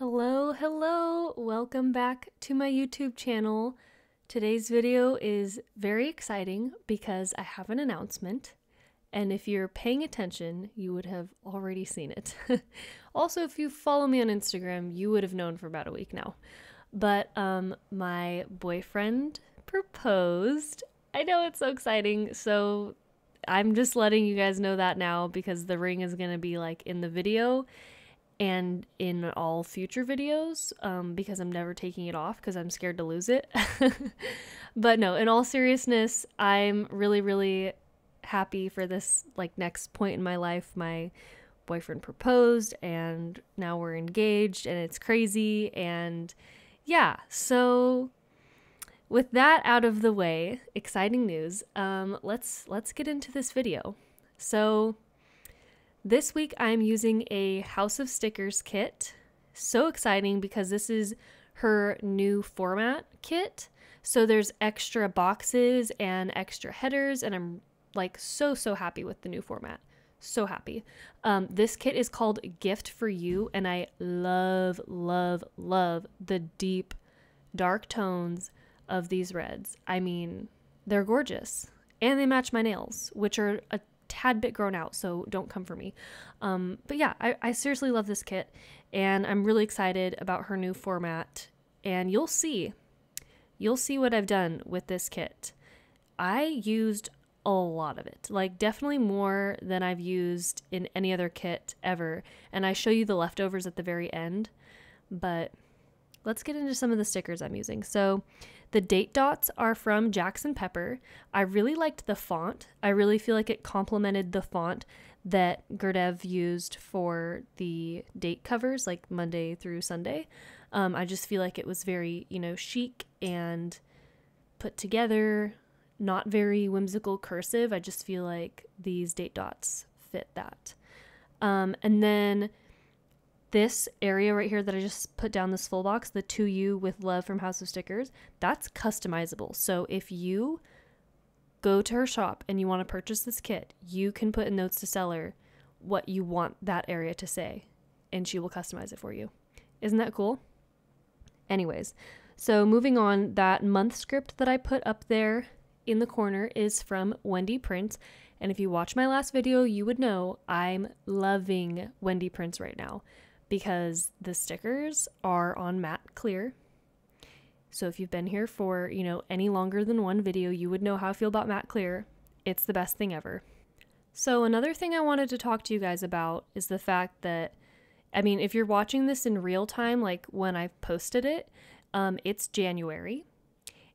Hello, hello! Welcome back to my YouTube channel. Today's video is very exciting because I have an announcement, and if you're paying attention, you would have already seen it. also, if you follow me on Instagram, you would have known for about a week now. But um, my boyfriend proposed. I know it's so exciting, so I'm just letting you guys know that now because the ring is gonna be like in the video and in all future videos um, because I'm never taking it off because I'm scared to lose it. but no, in all seriousness, I'm really, really happy for this like next point in my life. My boyfriend proposed and now we're engaged and it's crazy and yeah, so with that out of the way, exciting news. Um, let's let's get into this video. So this week I'm using a House of Stickers kit. So exciting because this is her new format kit. So there's extra boxes and extra headers, and I'm like so, so happy with the new format. So happy. Um, this kit is called Gift for You, and I love, love, love the deep, dark tones of these reds. I mean, they're gorgeous. And they match my nails, which are a tad bit grown out, so don't come for me. Um, but yeah, I, I seriously love this kit, and I'm really excited about her new format. And you'll see, you'll see what I've done with this kit. I used a lot of it, like definitely more than I've used in any other kit ever. And I show you the leftovers at the very end, but let's get into some of the stickers I'm using. So the date dots are from Jackson Pepper. I really liked the font. I really feel like it complemented the font that Gerdev used for the date covers, like Monday through Sunday. Um, I just feel like it was very, you know, chic and put together, not very whimsical cursive. I just feel like these date dots fit that. Um, and then this area right here that I just put down this full box, the to you with love from House of Stickers, that's customizable. So if you go to her shop and you want to purchase this kit, you can put in notes to seller what you want that area to say, and she will customize it for you. Isn't that cool? Anyways, so moving on, that month script that I put up there in the corner is from Wendy Prince. And if you watch my last video, you would know I'm loving Wendy Prince right now because the stickers are on matte clear. So if you've been here for, you know, any longer than one video, you would know how I feel about matte clear. It's the best thing ever. So another thing I wanted to talk to you guys about is the fact that I mean, if you're watching this in real time like when I've posted it, um, it's January.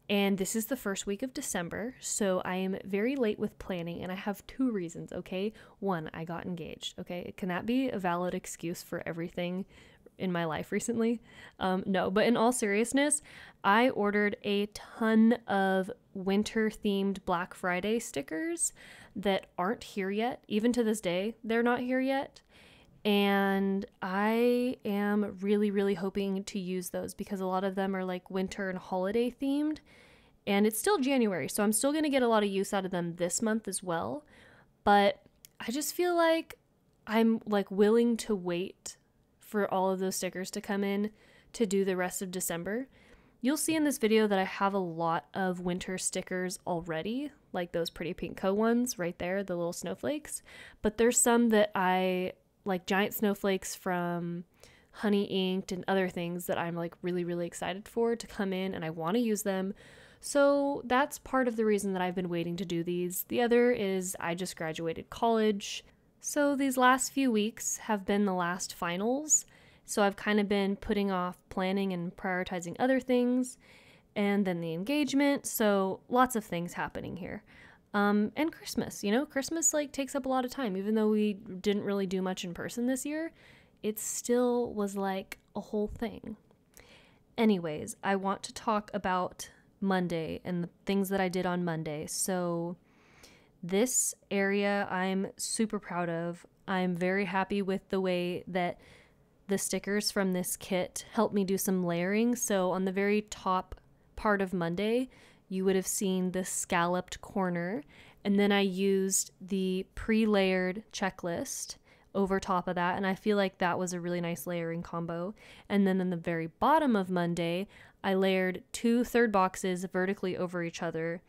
And this is the first week of December, so I am very late with planning, and I have two reasons, okay? One, I got engaged, okay? can that be a valid excuse for everything in my life recently. Um, no, but in all seriousness, I ordered a ton of winter themed Black Friday stickers that aren't here yet. Even to this day, they're not here yet. And I am really, really hoping to use those because a lot of them are like winter and holiday themed. And it's still January, so I'm still going to get a lot of use out of them this month as well. But I just feel like I'm like willing to wait for all of those stickers to come in to do the rest of December. You'll see in this video that I have a lot of winter stickers already, like those pretty pink co ones right there, the little snowflakes, but there's some that I like giant snowflakes from Honey Inked and other things that I'm like really, really excited for to come in and I want to use them. So that's part of the reason that I've been waiting to do these. The other is I just graduated college. So these last few weeks have been the last finals. So I've kind of been putting off planning and prioritizing other things and then the engagement. So lots of things happening here. Um, and Christmas, you know, Christmas like takes up a lot of time. Even though we didn't really do much in person this year, it still was like a whole thing. Anyways, I want to talk about Monday and the things that I did on Monday. So, this area I'm super proud of. I'm very happy with the way that the stickers from this kit helped me do some layering. So, on the very top part of Monday, you would have seen the scalloped corner. And then I used the pre-layered checklist over top of that. And I feel like that was a really nice layering combo. And then in the very bottom of Monday, I layered two third boxes vertically over each other.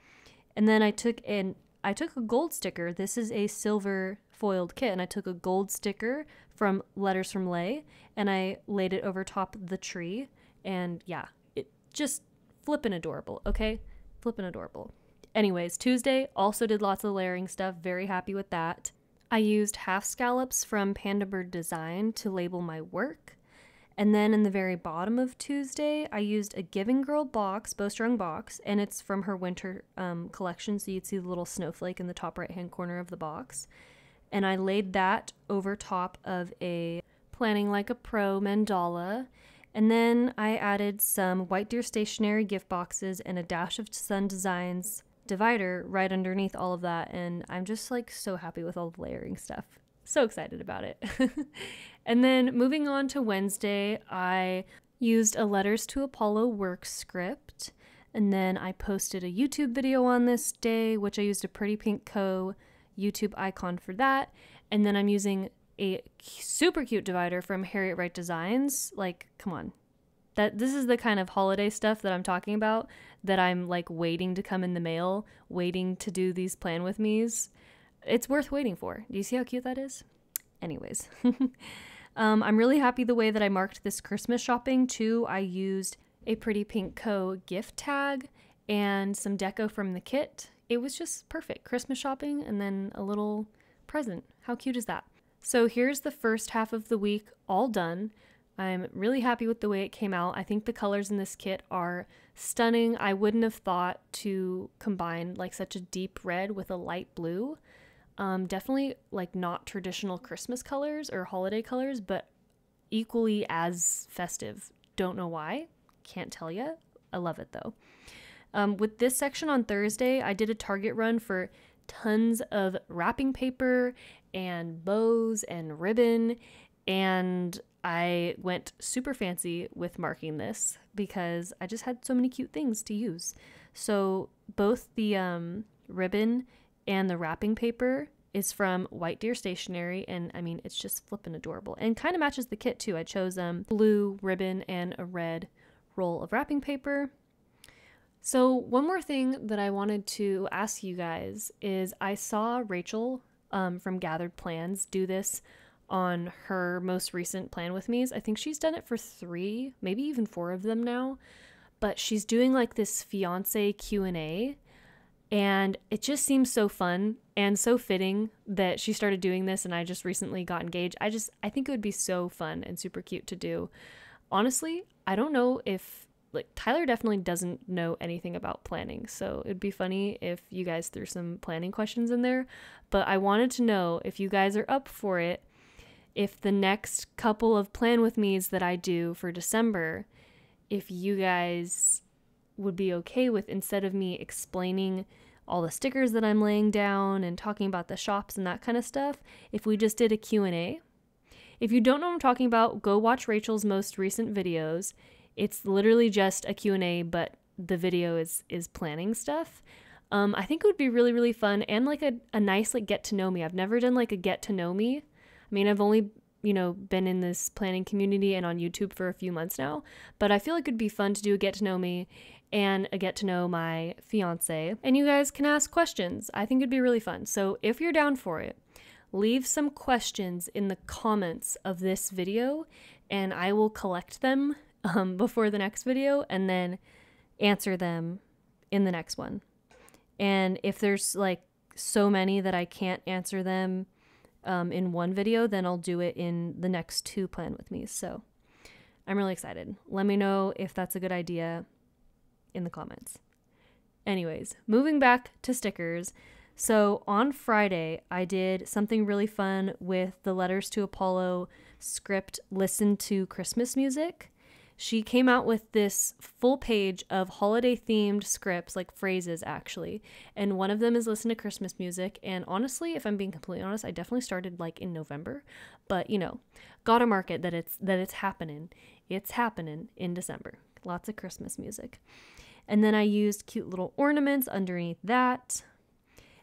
And then I took an I took a gold sticker. This is a silver foiled kit, and I took a gold sticker from Letters from Lay and I laid it over top the tree. And yeah, it just flippin' adorable, okay? flippin' adorable. Anyways, Tuesday also did lots of layering stuff, very happy with that. I used half scallops from Panda Bird Design to label my work. And then in the very bottom of Tuesday, I used a Giving Girl box, bowstring box, and it's from her winter um, collection. So you'd see the little snowflake in the top right hand corner of the box. And I laid that over top of a Planning Like a Pro mandala and then I added some White Deer Stationery gift boxes and a Dash of Sun Designs divider right underneath all of that. And I'm just like so happy with all the layering stuff. So excited about it. and then moving on to Wednesday, I used a Letters to Apollo work script. And then I posted a YouTube video on this day, which I used a Pretty Pink Co. YouTube icon for that. And then I'm using a super cute divider from Harriet Wright Designs. Like, come on. That this is the kind of holiday stuff that I'm talking about that I'm like waiting to come in the mail, waiting to do these plan with me's. It's worth waiting for. Do you see how cute that is? Anyways. um, I'm really happy the way that I marked this Christmas shopping too. I used a pretty pink co gift tag and some deco from the kit. It was just perfect. Christmas shopping and then a little present. How cute is that? So here's the first half of the week all done. I'm really happy with the way it came out. I think the colors in this kit are stunning. I wouldn't have thought to combine like such a deep red with a light blue. Um, definitely like not traditional Christmas colors or holiday colors, but equally as festive. Don't know why. Can't tell you. I love it though. Um, with this section on Thursday, I did a Target run for tons of wrapping paper and bows and ribbon. And I went super fancy with marking this because I just had so many cute things to use. So both the um, ribbon and the wrapping paper is from White Deer Stationery, and I mean it's just flippin' adorable, and kind of matches the kit too. I chose um blue ribbon and a red roll of wrapping paper. So one more thing that I wanted to ask you guys is I saw Rachel um, from Gathered Plans do this on her most recent plan with me's. I think she's done it for three, maybe even four of them now. But she's doing like this fiance Q and A, and it just seems so fun and so fitting that she started doing this. And I just recently got engaged. I just I think it would be so fun and super cute to do. Honestly, I don't know if like Tyler definitely doesn't know anything about planning. So it'd be funny if you guys threw some planning questions in there. But I wanted to know if you guys are up for it. If the next couple of plan with me's that I do for December, if you guys would be okay with instead of me explaining all the stickers that I'm laying down and talking about the shops and that kind of stuff, if we just did a Q&A. If you don't know what I'm talking about, go watch Rachel's most recent videos it's literally just a Q&A, but the video is is planning stuff. Um, I think it would be really really fun and like a, a nice like get to know me. I've never done like a get to know me. I mean, I've only you know been in this planning community and on YouTube for a few months now, but I feel like it'd be fun to do a get to know me and a get to know my fiance. And you guys can ask questions. I think it'd be really fun. So if you're down for it, leave some questions in the comments of this video and I will collect them um, before the next video and then answer them in the next one. And if there's like so many that I can't answer them um, in one video, then I'll do it in the next two plan with me. So I'm really excited. Let me know if that's a good idea in the comments. Anyways, moving back to stickers. So on Friday, I did something really fun with the Letters to Apollo script Listen to Christmas Music she came out with this full page of holiday themed scripts, like phrases actually. And one of them is listen to Christmas music. And honestly, if I'm being completely honest, I definitely started like in November, but you know, gotta market that it's that it's happening. It's happening in December. Lots of Christmas music. And then I used cute little ornaments underneath that.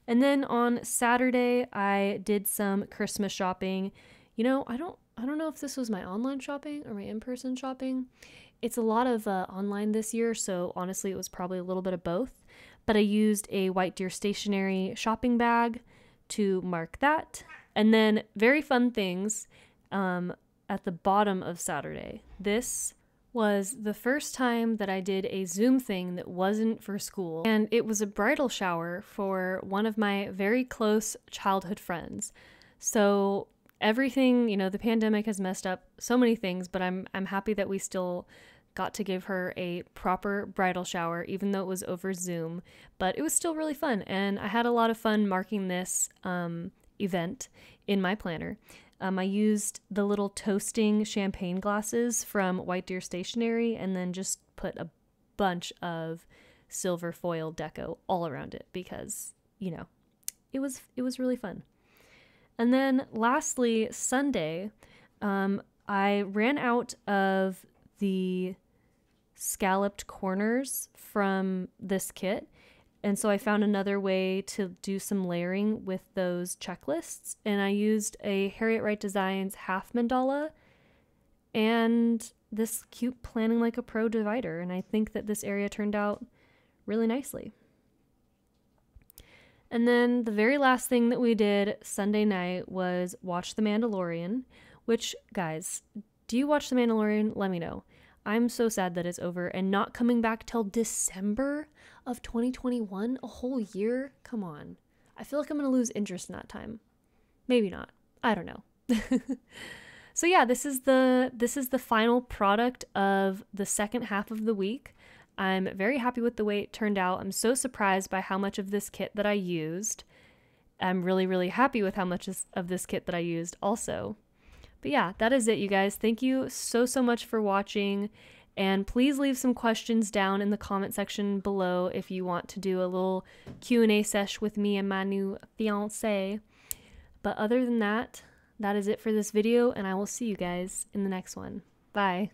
And then on Saturday, I did some Christmas shopping. You know, I don't I don't know if this was my online shopping or my in person shopping. It's a lot of uh, online this year, so honestly, it was probably a little bit of both. But I used a White Deer Stationery shopping bag to mark that. And then, very fun things um, at the bottom of Saturday. This was the first time that I did a Zoom thing that wasn't for school, and it was a bridal shower for one of my very close childhood friends. So everything, you know, the pandemic has messed up so many things, but I'm I'm happy that we still got to give her a proper bridal shower even though it was over Zoom, but it was still really fun and I had a lot of fun marking this um, event in my planner. Um, I used the little toasting champagne glasses from White Deer Stationery and then just put a bunch of silver foil deco all around it because, you know, it was it was really fun. And then lastly, Sunday, um, I ran out of the scalloped corners from this kit. And so I found another way to do some layering with those checklists. And I used a Harriet Wright Designs half mandala and this cute planning like a pro divider. And I think that this area turned out really nicely. And then the very last thing that we did Sunday night was watch The Mandalorian, which, guys, do you watch The Mandalorian? Let me know. I'm so sad that it's over and not coming back till December of 2021, a whole year? Come on. I feel like I'm going to lose interest in that time. Maybe not. I don't know. so yeah, this is the this is the final product of the second half of the week. I'm very happy with the way it turned out. I'm so surprised by how much of this kit that I used. I'm really, really happy with how much of this kit that I used also. But yeah, that is it, you guys. Thank you so, so much for watching. And please leave some questions down in the comment section below if you want to do a little Q&A sesh with me and my new fiance. But other than that, that is it for this video, and I will see you guys in the next one. Bye.